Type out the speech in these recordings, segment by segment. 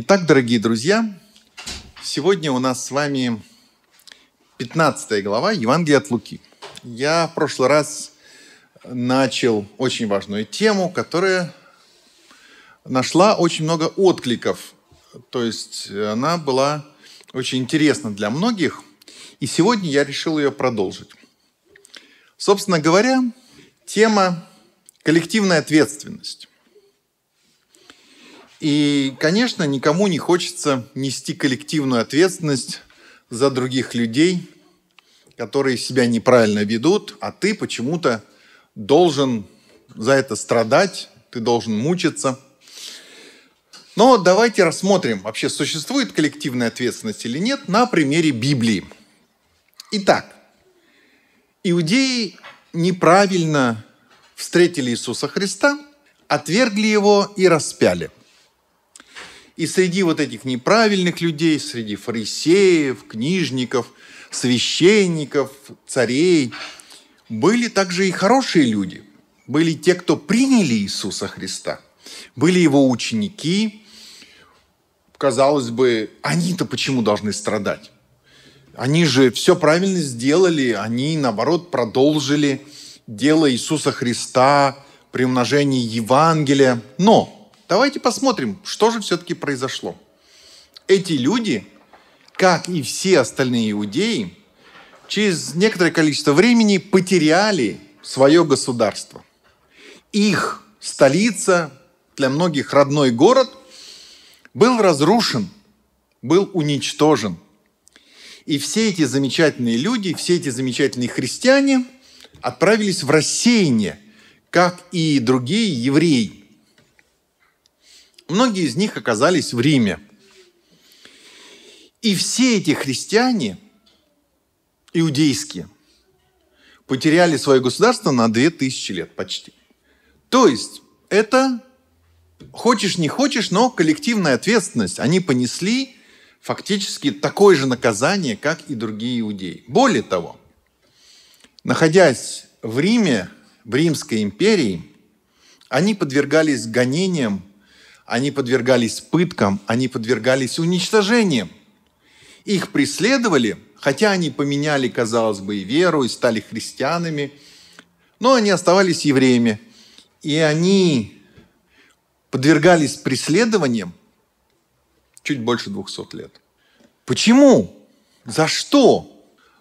Итак, дорогие друзья, сегодня у нас с вами 15 глава Евангелия от Луки. Я в прошлый раз начал очень важную тему, которая нашла очень много откликов. То есть она была очень интересна для многих, и сегодня я решил ее продолжить. Собственно говоря, тема «Коллективная ответственность». И, конечно, никому не хочется нести коллективную ответственность за других людей, которые себя неправильно ведут, а ты почему-то должен за это страдать, ты должен мучиться. Но давайте рассмотрим, вообще существует коллективная ответственность или нет на примере Библии. Итак, иудеи неправильно встретили Иисуса Христа, отвергли его и распяли – и среди вот этих неправильных людей, среди фарисеев, книжников, священников, царей, были также и хорошие люди. Были те, кто приняли Иисуса Христа. Были его ученики. Казалось бы, они-то почему должны страдать? Они же все правильно сделали, они, наоборот, продолжили дело Иисуса Христа, приумножение Евангелия. Но Давайте посмотрим, что же все-таки произошло. Эти люди, как и все остальные иудеи, через некоторое количество времени потеряли свое государство. Их столица, для многих родной город, был разрушен, был уничтожен. И все эти замечательные люди, все эти замечательные христиане отправились в рассеяние, как и другие евреи. Многие из них оказались в Риме. И все эти христиане, иудейские, потеряли свое государство на 2000 лет почти. То есть это, хочешь не хочешь, но коллективная ответственность. Они понесли фактически такое же наказание, как и другие иудеи. Более того, находясь в Риме, в Римской империи, они подвергались гонениям они подвергались пыткам, они подвергались уничтожениям. Их преследовали, хотя они поменяли, казалось бы, и веру, и стали христианами, но они оставались евреями. И они подвергались преследованиям чуть больше 200 лет. Почему? За что?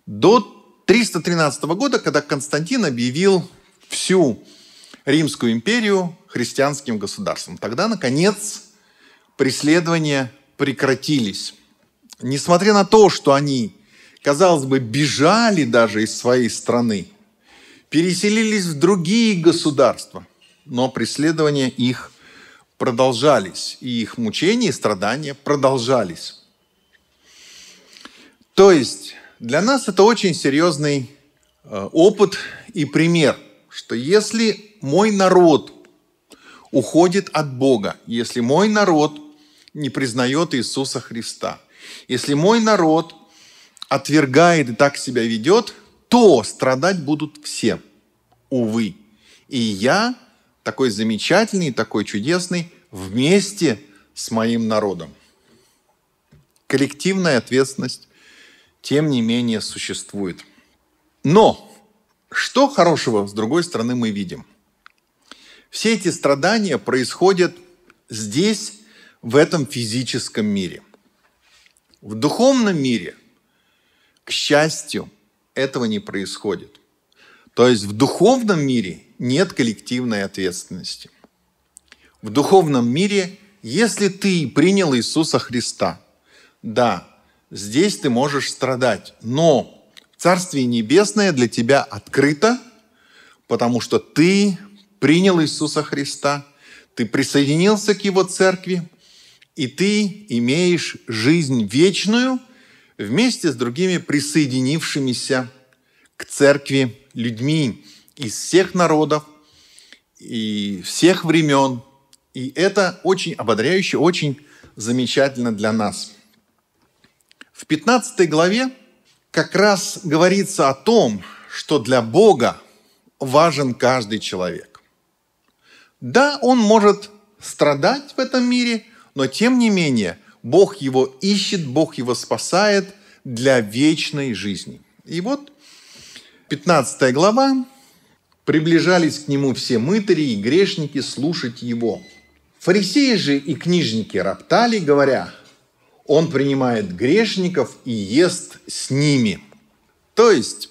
До 313 года, когда Константин объявил всю Римскую империю христианским государством. Тогда, наконец, преследования прекратились. Несмотря на то, что они, казалось бы, бежали даже из своей страны, переселились в другие государства, но преследования их продолжались, и их мучения и страдания продолжались. То есть для нас это очень серьезный э, опыт и пример, что если мой народ уходит от Бога, если мой народ не признает Иисуса Христа. Если мой народ отвергает и так себя ведет, то страдать будут все, увы. И я такой замечательный, такой чудесный вместе с моим народом. Коллективная ответственность, тем не менее, существует. Но что хорошего, с другой стороны, мы видим – все эти страдания происходят здесь, в этом физическом мире. В духовном мире, к счастью, этого не происходит. То есть в духовном мире нет коллективной ответственности. В духовном мире, если ты принял Иисуса Христа, да, здесь ты можешь страдать, но Царствие Небесное для тебя открыто, потому что ты принял Иисуса Христа, ты присоединился к Его церкви, и ты имеешь жизнь вечную вместе с другими присоединившимися к церкви людьми из всех народов и всех времен. И это очень ободряюще, очень замечательно для нас. В 15 главе как раз говорится о том, что для Бога важен каждый человек. Да, он может страдать в этом мире, но тем не менее Бог его ищет, Бог его спасает для вечной жизни. И вот 15 глава. «Приближались к нему все мытари и грешники слушать его. Фарисеи же и книжники роптали, говоря, он принимает грешников и ест с ними». То есть,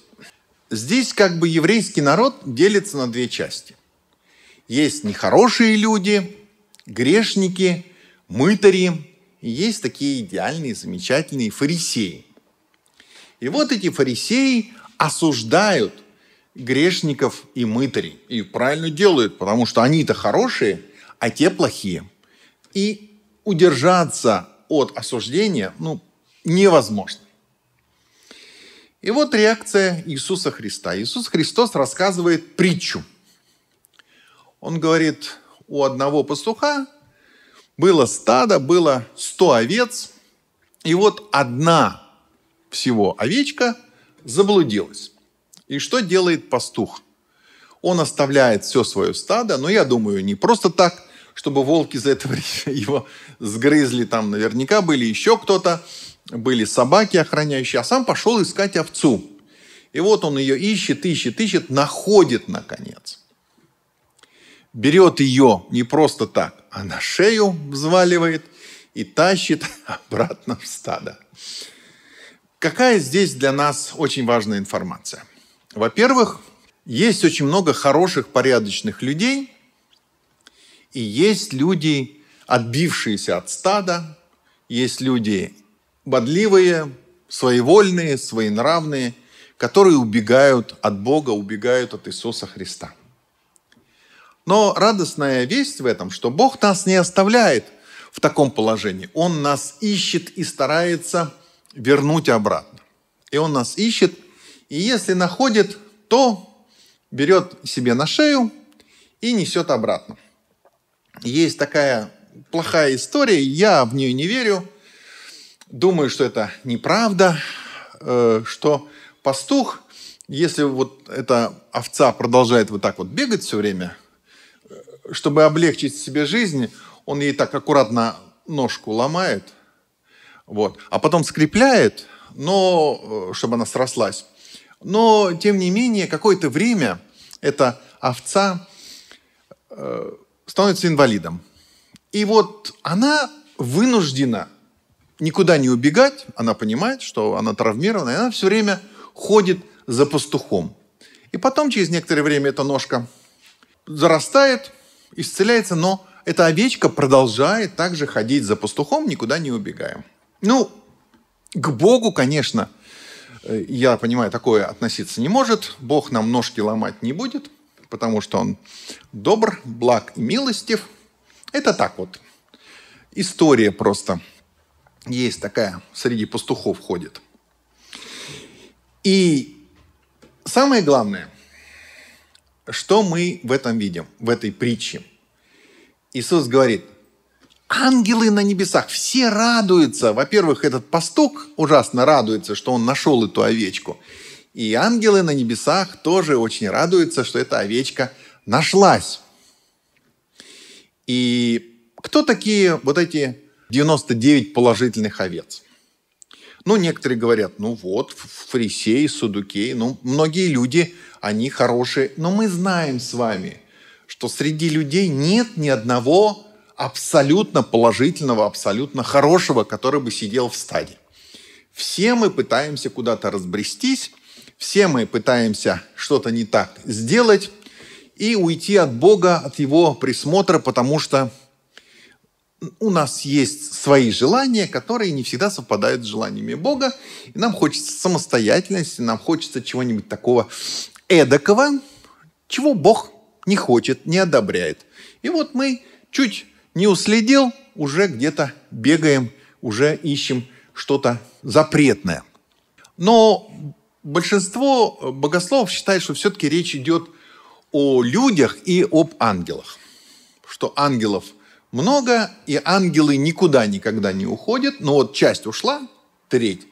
здесь как бы еврейский народ делится на две части – есть нехорошие люди, грешники, мытари, и есть такие идеальные, замечательные фарисеи. И вот эти фарисеи осуждают грешников и мытарей. И правильно делают, потому что они-то хорошие, а те плохие. И удержаться от осуждения ну, невозможно. И вот реакция Иисуса Христа. Иисус Христос рассказывает притчу – он говорит, у одного пастуха было стадо, было сто овец, и вот одна всего овечка заблудилась. И что делает пастух? Он оставляет все свое стадо, но я думаю, не просто так, чтобы волки за это время его сгрызли, там наверняка были еще кто-то, были собаки охраняющие, а сам пошел искать овцу. И вот он ее ищет, ищет, ищет, находит наконец – берет ее не просто так, а на шею взваливает и тащит обратно в стадо. Какая здесь для нас очень важная информация? Во-первых, есть очень много хороших, порядочных людей, и есть люди, отбившиеся от стада, есть люди бодливые, своевольные, своенравные, которые убегают от Бога, убегают от Иисуса Христа – но радостная весть в этом, что Бог нас не оставляет в таком положении. Он нас ищет и старается вернуть обратно. И Он нас ищет, и если находит, то берет себе на шею и несет обратно. Есть такая плохая история, я в нее не верю, думаю, что это неправда, э, что пастух, если вот эта овца продолжает вот так вот бегать все время – чтобы облегчить себе жизнь, он ей так аккуратно ножку ломает, вот, а потом скрепляет, но, э, чтобы она срослась. Но, тем не менее, какое-то время эта овца э, становится инвалидом. И вот она вынуждена никуда не убегать, она понимает, что она травмирована, и она все время ходит за пастухом. И потом через некоторое время эта ножка зарастает, исцеляется, но эта овечка продолжает также ходить за пастухом, никуда не убегая. Ну, к Богу, конечно, э, я понимаю, такое относиться не может. Бог нам ножки ломать не будет, потому что Он добр, благ и милостив. Это так вот. История просто есть такая, среди пастухов ходит. И самое главное – что мы в этом видим, в этой притче? Иисус говорит, ангелы на небесах, все радуются. Во-первых, этот пастух ужасно радуется, что он нашел эту овечку. И ангелы на небесах тоже очень радуются, что эта овечка нашлась. И кто такие вот эти 99 положительных овец? Ну, некоторые говорят, ну вот, фарисеи, садукеи, ну, многие люди, они хорошие. Но мы знаем с вами, что среди людей нет ни одного абсолютно положительного, абсолютно хорошего, который бы сидел в стаде. Все мы пытаемся куда-то разбрестись, все мы пытаемся что-то не так сделать и уйти от Бога, от Его присмотра, потому что у нас есть свои желания, которые не всегда совпадают с желаниями Бога. И нам хочется самостоятельности, нам хочется чего-нибудь такого эдакого, чего Бог не хочет, не одобряет. И вот мы чуть не уследил, уже где-то бегаем, уже ищем что-то запретное. Но большинство богословов считает, что все-таки речь идет о людях и об ангелах. Что ангелов – много, и ангелы никуда никогда не уходят. Но вот часть ушла, треть,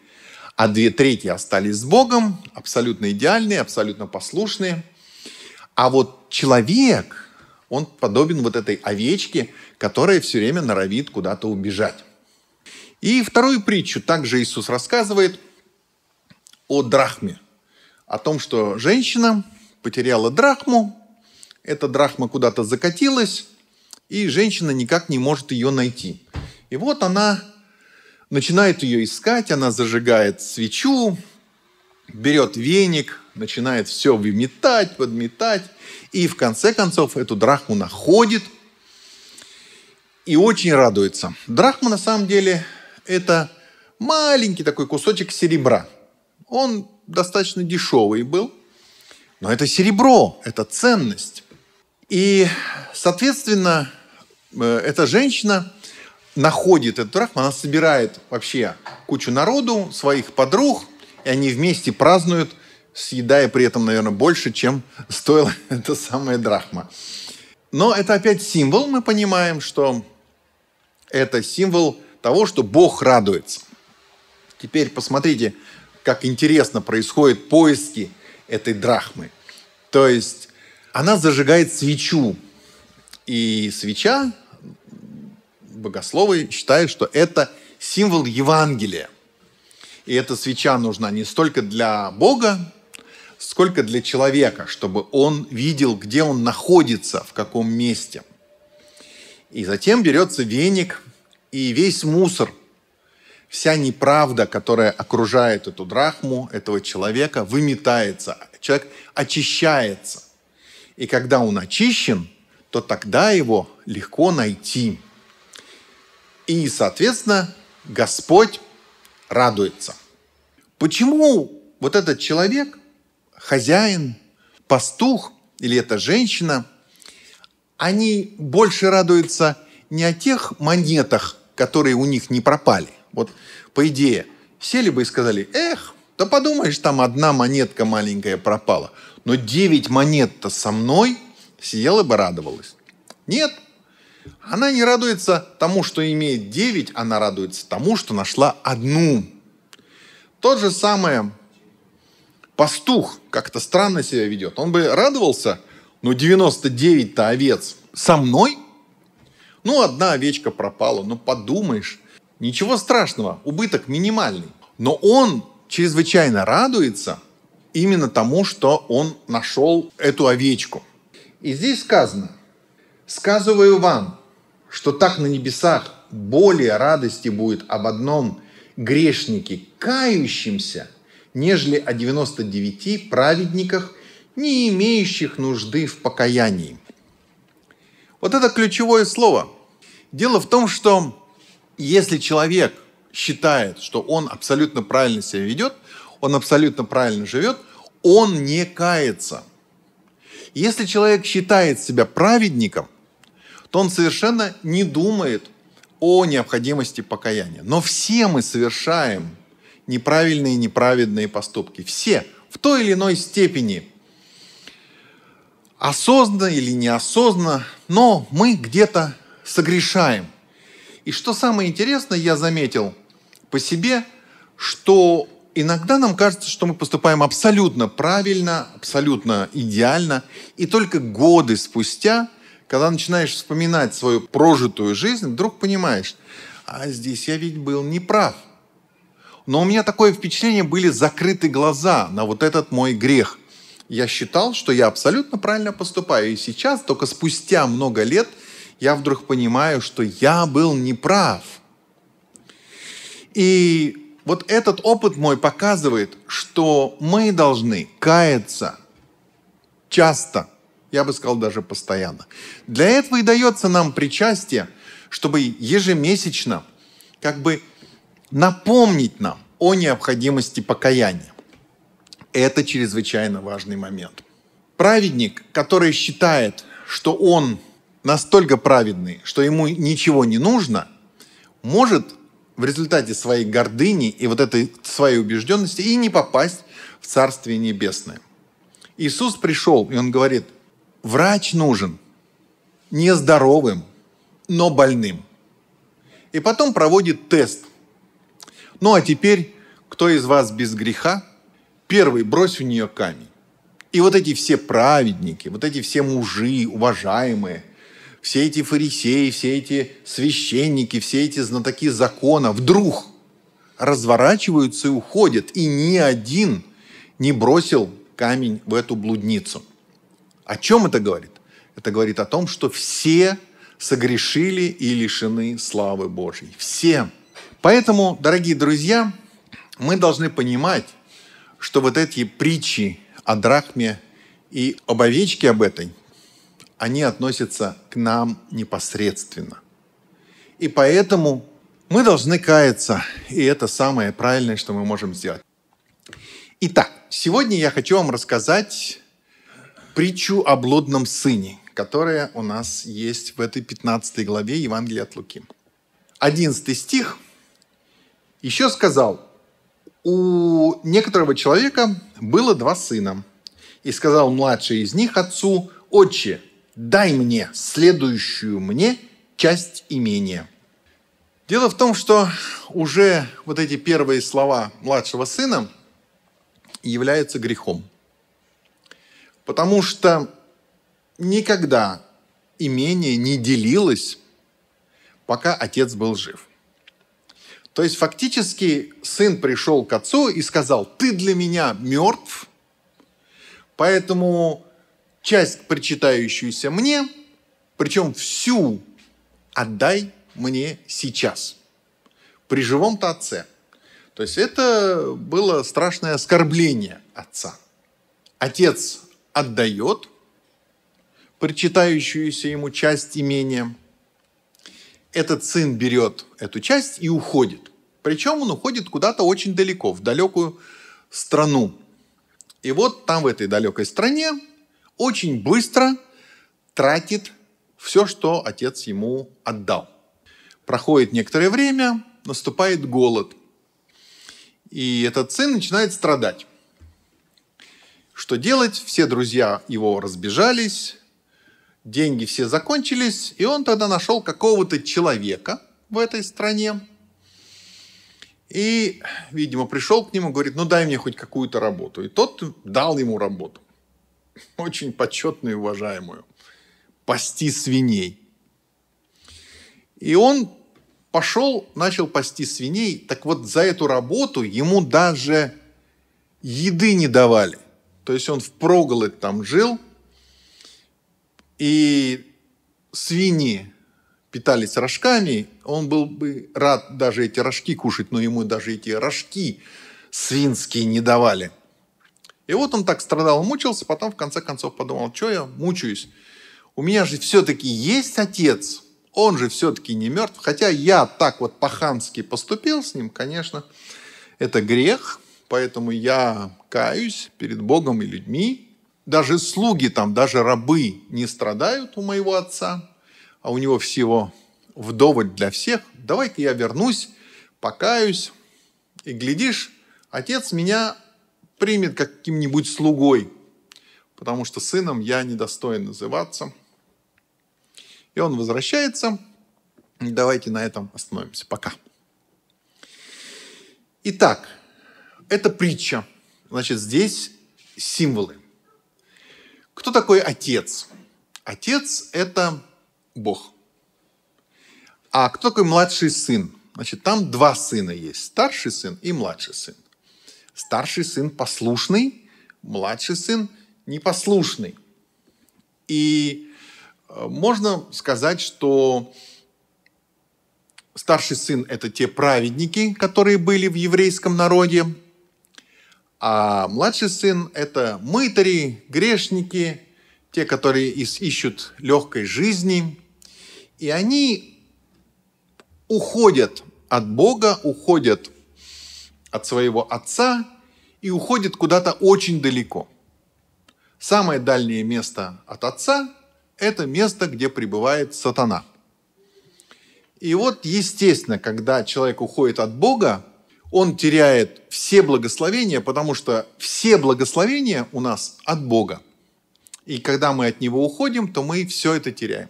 а две трети остались с Богом, абсолютно идеальные, абсолютно послушные. А вот человек, он подобен вот этой овечке, которая все время норовит куда-то убежать. И вторую притчу также Иисус рассказывает о драхме, о том, что женщина потеряла драхму, эта драхма куда-то закатилась, и женщина никак не может ее найти. И вот она начинает ее искать, она зажигает свечу, берет веник, начинает все выметать, подметать, и в конце концов эту драхму находит и очень радуется. Драхма на самом деле это маленький такой кусочек серебра. Он достаточно дешевый был, но это серебро, это ценность. И, соответственно, э, эта женщина находит этот рахм, она собирает вообще кучу народу, своих подруг, и они вместе празднуют, съедая при этом, наверное, больше, чем стоила эта самая драхма. Но это опять символ, мы понимаем, что это символ того, что Бог радуется. Теперь посмотрите, как интересно происходят поиски этой драхмы. То есть она зажигает свечу. И свеча, богословы считают, что это символ Евангелия. И эта свеча нужна не столько для Бога, сколько для человека, чтобы он видел, где он находится, в каком месте. И затем берется веник и весь мусор, вся неправда, которая окружает эту драхму, этого человека, выметается. Человек очищается. И когда он очищен, то тогда его легко найти. И, соответственно, Господь радуется. Почему вот этот человек, хозяин, пастух или эта женщина, они больше радуются не о тех монетах, которые у них не пропали. Вот по идее, сели бы и сказали, эх, да подумаешь, там одна монетка маленькая пропала. Но девять монет-то со мной сидела бы радовалась. Нет, она не радуется тому, что имеет девять, она радуется тому, что нашла одну. То же самое пастух как-то странно себя ведет. Он бы радовался, но 99-то овец со мной. Ну, одна овечка пропала, ну подумаешь. Ничего страшного, убыток минимальный. Но он чрезвычайно радуется именно тому, что он нашел эту овечку. И здесь сказано, сказываю вам, что так на небесах более радости будет об одном грешнике, кающемся, нежели о 99 праведниках, не имеющих нужды в покаянии. Вот это ключевое слово. Дело в том, что если человек считает, что он абсолютно правильно себя ведет, он абсолютно правильно живет, он не кается. Если человек считает себя праведником, то он совершенно не думает о необходимости покаяния. Но все мы совершаем неправильные и неправедные поступки. Все в той или иной степени. Осознанно или неосознанно, но мы где-то согрешаем. И что самое интересное, я заметил – по себе, что иногда нам кажется, что мы поступаем абсолютно правильно, абсолютно идеально, и только годы спустя, когда начинаешь вспоминать свою прожитую жизнь, вдруг понимаешь, а здесь я ведь был неправ. Но у меня такое впечатление, были закрыты глаза на вот этот мой грех. Я считал, что я абсолютно правильно поступаю. И сейчас, только спустя много лет, я вдруг понимаю, что я был неправ – и вот этот опыт мой показывает, что мы должны каяться часто, я бы сказал даже постоянно. Для этого и дается нам причастие, чтобы ежемесячно как бы напомнить нам о необходимости покаяния. Это чрезвычайно важный момент. Праведник, который считает, что он настолько праведный, что ему ничего не нужно, может в результате своей гордыни и вот этой своей убежденности и не попасть в Царствие Небесное. Иисус пришел, и Он говорит, врач нужен не здоровым, но больным. И потом проводит тест. Ну а теперь, кто из вас без греха, первый брось в нее камень. И вот эти все праведники, вот эти все мужи, уважаемые – все эти фарисеи, все эти священники, все эти знатоки закона вдруг разворачиваются и уходят. И ни один не бросил камень в эту блудницу. О чем это говорит? Это говорит о том, что все согрешили и лишены славы Божьей. Все. Поэтому, дорогие друзья, мы должны понимать, что вот эти притчи о драхме и об овечке об этой они относятся к нам непосредственно. И поэтому мы должны каяться, и это самое правильное, что мы можем сделать. Итак, сегодня я хочу вам рассказать притчу о блудном сыне, которая у нас есть в этой 15 главе Евангелия от Луки. 11 стих еще сказал, у некоторого человека было два сына, и сказал младший из них отцу, «Отче, дай мне следующую мне часть имения. Дело в том, что уже вот эти первые слова младшего сына являются грехом. Потому что никогда имение не делилось, пока отец был жив. То есть фактически сын пришел к отцу и сказал, ты для меня мертв, поэтому часть, причитающуюся мне, причем всю отдай мне сейчас, при живом-то отце. То есть это было страшное оскорбление отца. Отец отдает причитающуюся ему часть имения. Этот сын берет эту часть и уходит. Причем он уходит куда-то очень далеко, в далекую страну. И вот там, в этой далекой стране, очень быстро тратит все, что отец ему отдал. Проходит некоторое время, наступает голод. И этот сын начинает страдать. Что делать? Все друзья его разбежались, деньги все закончились, и он тогда нашел какого-то человека в этой стране. И, видимо, пришел к нему, говорит, ну дай мне хоть какую-то работу. И тот дал ему работу очень почетную и уважаемую, пасти свиней. И он пошел, начал пасти свиней. Так вот, за эту работу ему даже еды не давали. То есть он в впроголодь там жил, и свиньи питались рожками, он был бы рад даже эти рожки кушать, но ему даже эти рожки свинские не давали – и вот он так страдал, мучился, потом в конце концов подумал, что я мучаюсь? У меня же все-таки есть отец, он же все-таки не мертв. Хотя я так вот по-хамски поступил с ним, конечно, это грех, поэтому я каюсь перед Богом и людьми. Даже слуги там, даже рабы не страдают у моего отца, а у него всего вдоволь для всех. Давай-ка я вернусь, покаюсь, и глядишь, отец меня примет каким-нибудь слугой, потому что сыном я недостоин называться. И он возвращается. Давайте на этом остановимся. Пока. Итак, это притча. Значит, здесь символы. Кто такой отец? Отец – это Бог. А кто такой младший сын? Значит, там два сына есть. Старший сын и младший сын. Старший сын послушный, младший сын непослушный. И э, можно сказать, что старший сын – это те праведники, которые были в еврейском народе, а младший сын – это мытари, грешники, те, которые ищут легкой жизни. И они уходят от Бога, уходят от своего отца и уходит куда-то очень далеко. Самое дальнее место от отца – это место, где пребывает сатана. И вот, естественно, когда человек уходит от Бога, он теряет все благословения, потому что все благословения у нас от Бога. И когда мы от Него уходим, то мы все это теряем.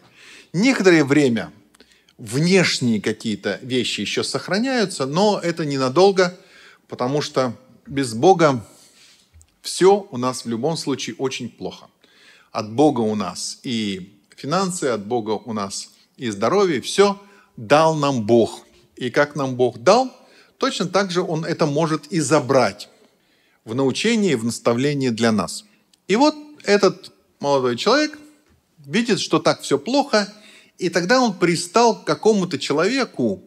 Некоторое время внешние какие-то вещи еще сохраняются, но это ненадолго, потому что без Бога все у нас в любом случае очень плохо. От Бога у нас и финансы, от Бога у нас и здоровье, все дал нам Бог. И как нам Бог дал, точно так же Он это может и забрать в научении, в наставлении для нас. И вот этот молодой человек видит, что так все плохо, и тогда он пристал к какому-то человеку,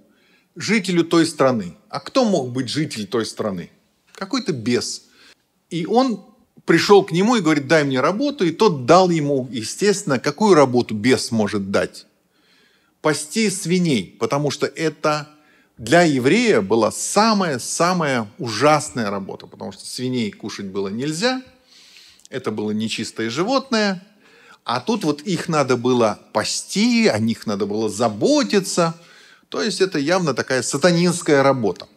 жителю той страны. А кто мог быть житель той страны? Какой-то бес. И он пришел к нему и говорит, дай мне работу, и тот дал ему, естественно, какую работу бес может дать? Пасти свиней, потому что это для еврея была самая-самая ужасная работа, потому что свиней кушать было нельзя, это было нечистое животное, а тут вот их надо было пасти, о них надо было заботиться – то есть это явно такая сатанинская работа.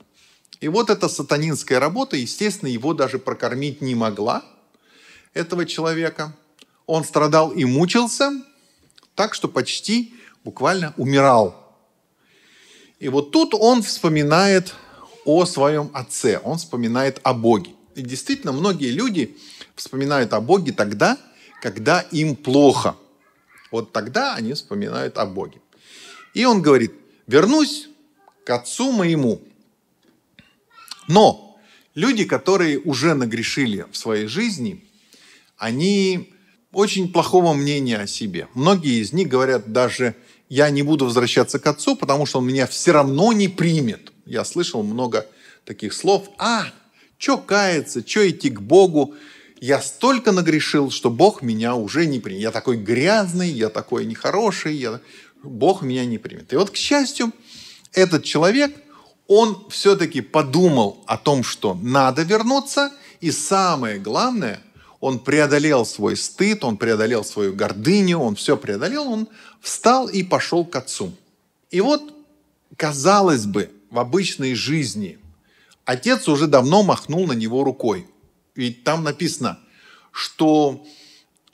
И вот эта сатанинская работа, естественно, его даже прокормить не могла, этого человека. Он страдал и мучился, так что почти буквально умирал. И вот тут он вспоминает о своем отце, он вспоминает о Боге. И действительно, многие люди вспоминают о Боге тогда, когда им плохо. Вот тогда они вспоминают о Боге. И он говорит, вернусь к отцу моему. Но люди, которые уже нагрешили в своей жизни, они очень плохого мнения о себе. Многие из них говорят даже, я не буду возвращаться к отцу, потому что он меня все равно не примет. Я слышал много таких слов. А, что каяться, что идти к Богу? Я столько нагрешил, что Бог меня уже не принял. Я такой грязный, я такой нехороший, я Бог меня не примет. И вот, к счастью, этот человек, он все-таки подумал о том, что надо вернуться, и самое главное, он преодолел свой стыд, он преодолел свою гордыню, он все преодолел, он встал и пошел к отцу. И вот, казалось бы, в обычной жизни отец уже давно махнул на него рукой. Ведь там написано, что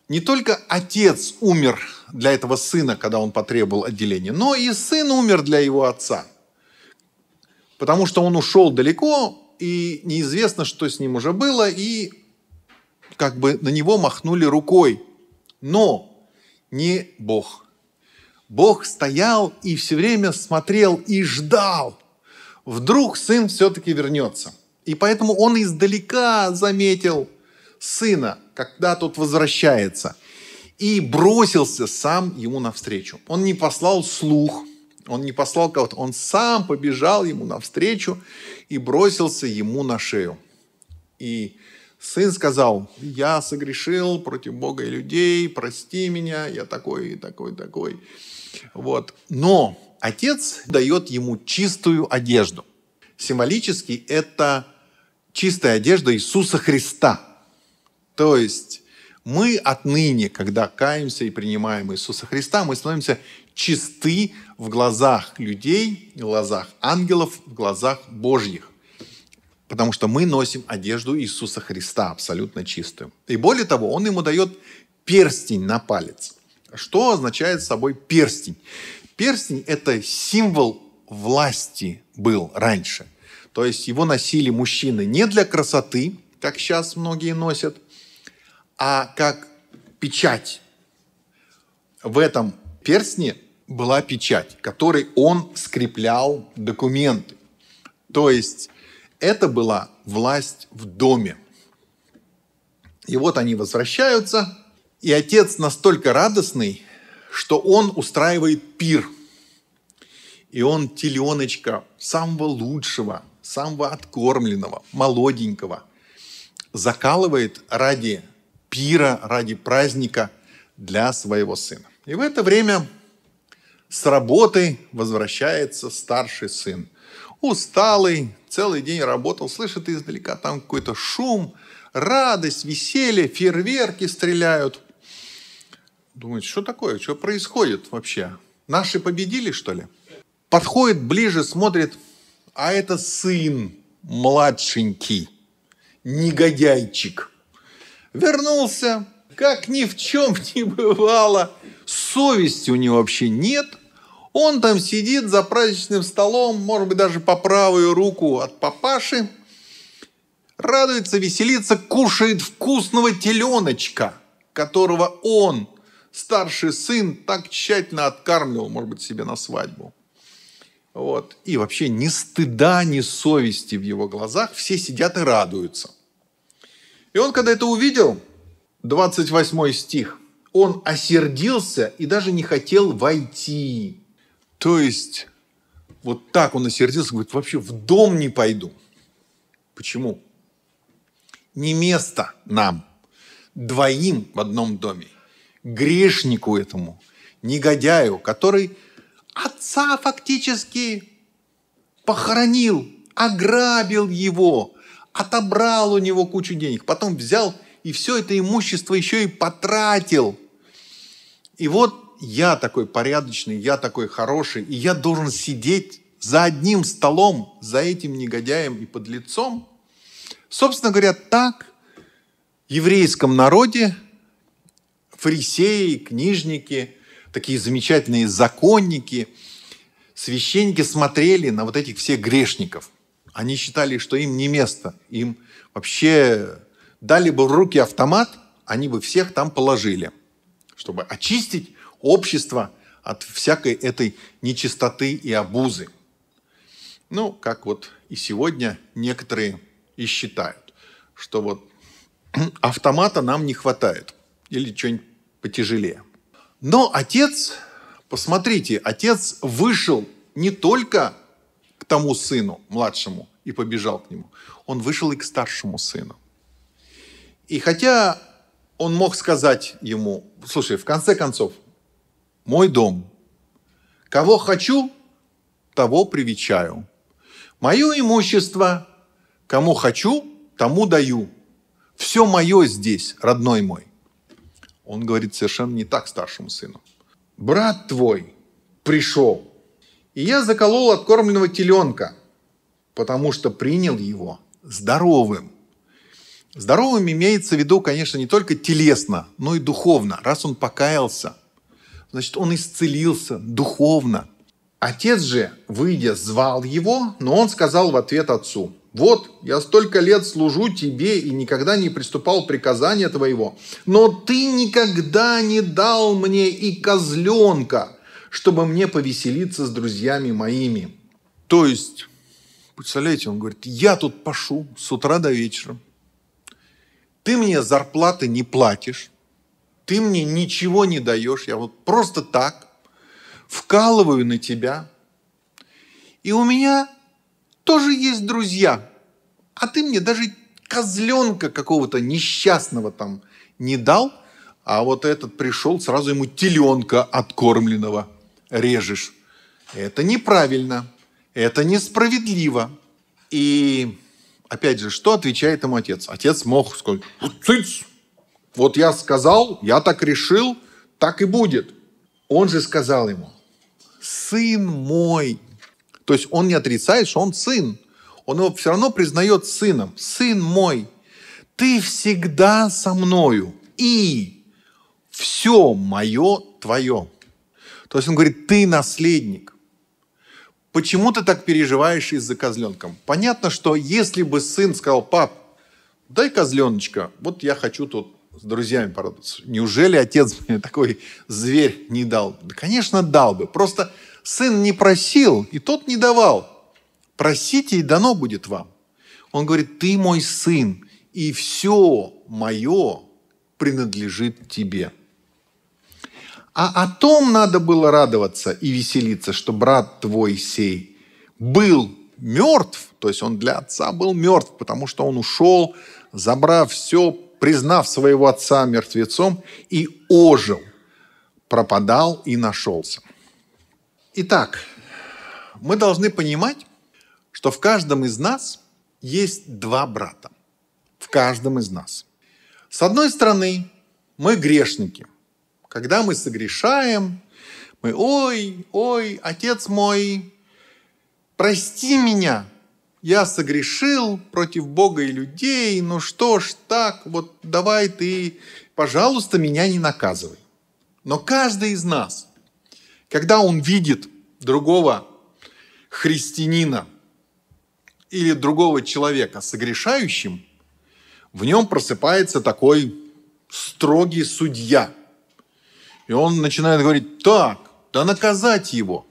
не только отец умер для этого сына, когда он потребовал отделения, но и сын умер для его отца. Потому что он ушел далеко, и неизвестно, что с ним уже было, и как бы на него махнули рукой. Но не Бог. Бог стоял и все время смотрел и ждал. Вдруг сын все-таки вернется. И поэтому он издалека заметил сына – когда тот возвращается. И бросился сам ему навстречу. Он не послал слух, он не послал кого-то, он сам побежал ему навстречу и бросился ему на шею. И сын сказал, я согрешил против Бога и людей, прости меня, я такой, такой, такой. Вот. Но отец дает ему чистую одежду. Символически это чистая одежда Иисуса Христа – то есть мы отныне, когда каемся и принимаем Иисуса Христа, мы становимся чисты в глазах людей, в глазах ангелов, в глазах Божьих. Потому что мы носим одежду Иисуса Христа абсолютно чистую. И более того, он ему дает перстень на палец. Что означает собой перстень? Перстень – это символ власти был раньше. То есть его носили мужчины не для красоты, как сейчас многие носят, а как печать. В этом перстне была печать, которой он скреплял документы. То есть это была власть в доме. И вот они возвращаются, и отец настолько радостный, что он устраивает пир. И он теленочка самого лучшего, самого откормленного, молоденького закалывает ради пира, ради праздника для своего сына. И в это время с работы возвращается старший сын. Усталый, целый день работал, слышит издалека там какой-то шум, радость, веселье, фейерверки стреляют. Думает, что такое, что происходит вообще? Наши победили, что ли? Подходит ближе, смотрит, а это сын младшенький, негодяйчик – вернулся, как ни в чем не бывало. Совести у него вообще нет. Он там сидит за праздничным столом, может быть, даже по правую руку от папаши. Радуется, веселится, кушает вкусного теленочка, которого он, старший сын, так тщательно откармливал, может быть, себе на свадьбу. Вот. И вообще ни стыда, ни совести в его глазах. Все сидят и радуются. И он, когда это увидел, 28 стих, он осердился и даже не хотел войти. То есть, вот так он осердился, говорит, вообще в дом не пойду. Почему? Не место нам, двоим в одном доме, грешнику этому, негодяю, который отца фактически похоронил, ограбил его, отобрал у него кучу денег, потом взял и все это имущество еще и потратил. И вот я такой порядочный, я такой хороший, и я должен сидеть за одним столом, за этим негодяем и подлецом. Собственно говоря, так в еврейском народе фарисеи, книжники, такие замечательные законники, священники смотрели на вот этих всех грешников – они считали, что им не место. Им вообще дали бы в руки автомат, они бы всех там положили, чтобы очистить общество от всякой этой нечистоты и обузы. Ну, как вот и сегодня некоторые и считают, что вот автомата нам не хватает или что-нибудь потяжелее. Но отец, посмотрите, отец вышел не только тому сыну, младшему, и побежал к нему. Он вышел и к старшему сыну. И хотя он мог сказать ему, слушай, в конце концов, мой дом, кого хочу, того привечаю. Мое имущество, кому хочу, тому даю. Все мое здесь, родной мой. Он говорит совершенно не так старшему сыну. Брат твой пришел, и я заколол откормленного теленка, потому что принял его здоровым. Здоровым имеется в виду, конечно, не только телесно, но и духовно. Раз он покаялся, значит, он исцелился духовно. Отец же, выйдя, звал его, но он сказал в ответ отцу, «Вот, я столько лет служу тебе и никогда не приступал приказания твоего, но ты никогда не дал мне и козленка, чтобы мне повеселиться с друзьями моими». То есть, представляете, он говорит, я тут пошу с утра до вечера, ты мне зарплаты не платишь, ты мне ничего не даешь, я вот просто так вкалываю на тебя, и у меня тоже есть друзья, а ты мне даже козленка какого-то несчастного там не дал, а вот этот пришел, сразу ему теленка откормленного – режешь. Это неправильно, это несправедливо. И опять же, что отвечает ему отец? Отец мог сказать, «Ну, Цыц! вот я сказал, я так решил, так и будет. Он же сказал ему, сын мой. То есть он не отрицает, что он сын. Он его все равно признает сыном. Сын мой, ты всегда со мною. И все мое твое. То есть он говорит, ты наследник. Почему ты так переживаешь из-за козленком? Понятно, что если бы сын сказал, пап, дай козленочка, вот я хочу тут с друзьями порадоваться. Неужели отец мне такой зверь не дал? Да, конечно, дал бы. Просто сын не просил, и тот не давал. Просите, и дано будет вам. Он говорит, ты мой сын, и все мое принадлежит тебе. А о том надо было радоваться и веселиться, что брат твой сей был мертв, то есть он для отца был мертв, потому что он ушел, забрав все, признав своего отца мертвецом и ожил, пропадал и нашелся. Итак, мы должны понимать, что в каждом из нас есть два брата. В каждом из нас. С одной стороны, мы грешники – когда мы согрешаем, мы, ой, ой, отец мой, прости меня, я согрешил против Бога и людей, ну что ж так, вот давай ты, пожалуйста, меня не наказывай. Но каждый из нас, когда он видит другого христианина или другого человека согрешающим, в нем просыпается такой строгий судья, и он начинает говорить, так, да наказать его,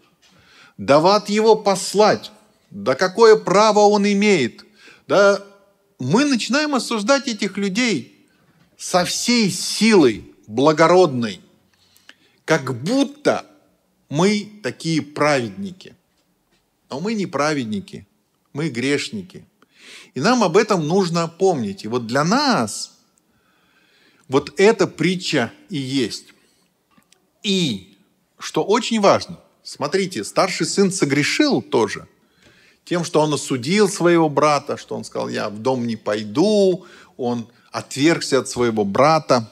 да в ад его послать, да какое право он имеет. Да мы начинаем осуждать этих людей со всей силой благородной, как будто мы такие праведники. Но мы не праведники, мы грешники. И нам об этом нужно помнить. И вот для нас вот эта притча и есть. И, что очень важно, смотрите, старший сын согрешил тоже тем, что он осудил своего брата, что он сказал, я в дом не пойду, он отвергся от своего брата.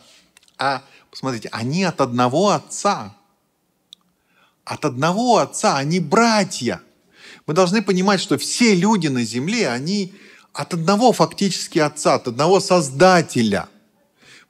А, посмотрите, они от одного отца. От одного отца, они братья. Мы должны понимать, что все люди на земле, они от одного фактически отца, от одного создателя.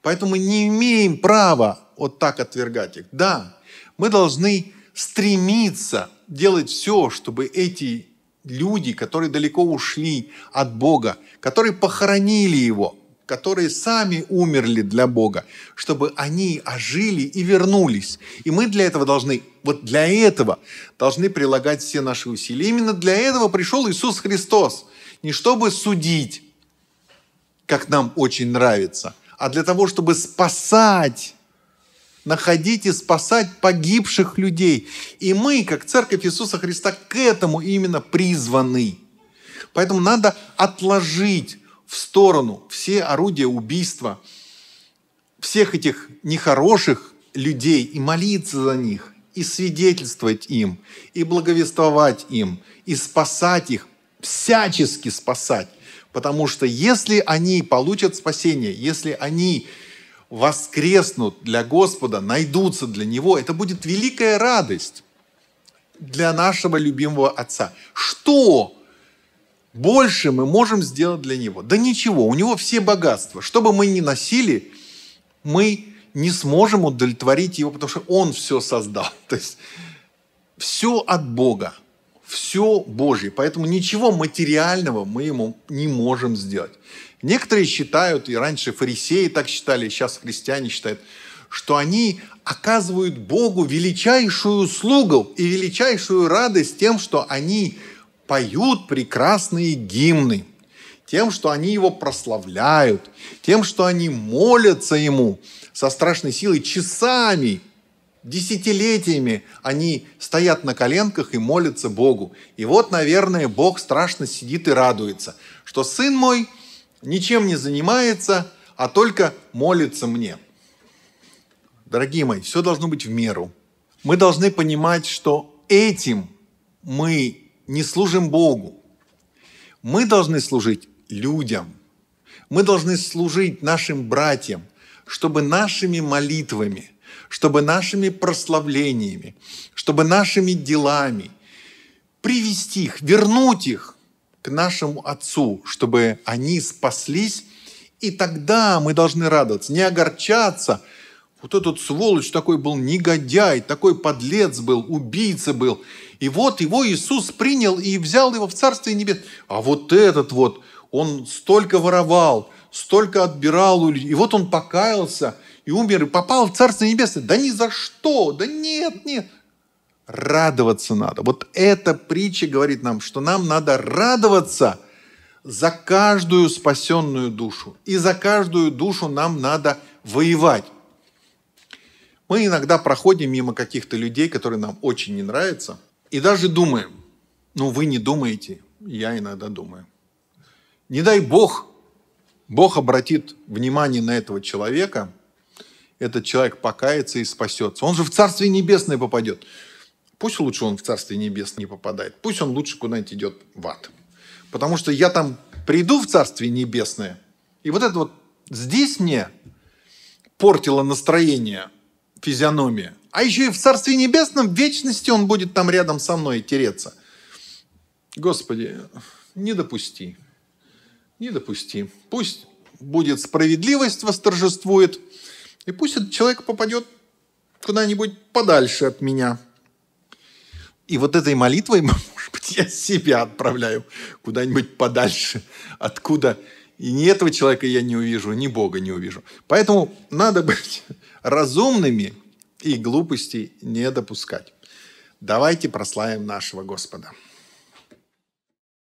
Поэтому мы не имеем права вот так отвергать их. Да, мы должны стремиться делать все, чтобы эти люди, которые далеко ушли от Бога, которые похоронили Его, которые сами умерли для Бога, чтобы они ожили и вернулись. И мы для этого должны, вот для этого должны прилагать все наши усилия. Именно для этого пришел Иисус Христос. Не чтобы судить, как нам очень нравится, а для того, чтобы спасать находить и спасать погибших людей. И мы, как Церковь Иисуса Христа, к этому именно призваны. Поэтому надо отложить в сторону все орудия убийства, всех этих нехороших людей и молиться за них, и свидетельствовать им, и благовествовать им, и спасать их, всячески спасать. Потому что если они получат спасение, если они воскреснут для Господа, найдутся для Него, это будет великая радость для нашего любимого Отца. Что больше мы можем сделать для Него? Да ничего, у Него все богатства. Что бы мы ни носили, мы не сможем удовлетворить Его, потому что Он все создал. То есть все от Бога, все Божье. Поэтому ничего материального мы Ему не можем сделать. Некоторые считают, и раньше фарисеи так считали, сейчас христиане считают, что они оказывают Богу величайшую услугу и величайшую радость тем, что они поют прекрасные гимны, тем, что они его прославляют, тем, что они молятся ему со страшной силой часами, десятилетиями они стоят на коленках и молятся Богу. И вот, наверное, Бог страшно сидит и радуется, что сын мой – ничем не занимается, а только молится мне. Дорогие мои, все должно быть в меру. Мы должны понимать, что этим мы не служим Богу. Мы должны служить людям. Мы должны служить нашим братьям, чтобы нашими молитвами, чтобы нашими прославлениями, чтобы нашими делами привести их, вернуть их к нашему Отцу, чтобы они спаслись, и тогда мы должны радоваться, не огорчаться. Вот этот сволочь такой был негодяй, такой подлец был, убийца был. И вот его Иисус принял и взял его в Царствие Небес. А вот этот вот, он столько воровал, столько отбирал у людей. И вот он покаялся и умер, и попал в Царство Небесное. Да ни за что, да нет, нет. Радоваться надо. Вот эта притча говорит нам, что нам надо радоваться за каждую спасенную душу. И за каждую душу нам надо воевать. Мы иногда проходим мимо каких-то людей, которые нам очень не нравятся, и даже думаем, ну вы не думаете, я иногда думаю. Не дай Бог, Бог обратит внимание на этого человека, этот человек покается и спасется. Он же в Царствие Небесное попадет. Пусть лучше он в Царствие Небесное не попадает. Пусть он лучше куда-нибудь идет в ад. Потому что я там приду в Царствие Небесное, и вот это вот здесь мне портило настроение, физиономия. А еще и в Царстве Небесном в вечности он будет там рядом со мной тереться. Господи, не допусти. Не допусти. Пусть будет справедливость восторжествует, и пусть этот человек попадет куда-нибудь подальше от меня – и вот этой молитвой, может быть, я себя отправляю куда-нибудь подальше, откуда и ни этого человека я не увижу, ни Бога не увижу. Поэтому надо быть разумными и глупостей не допускать. Давайте прославим нашего Господа.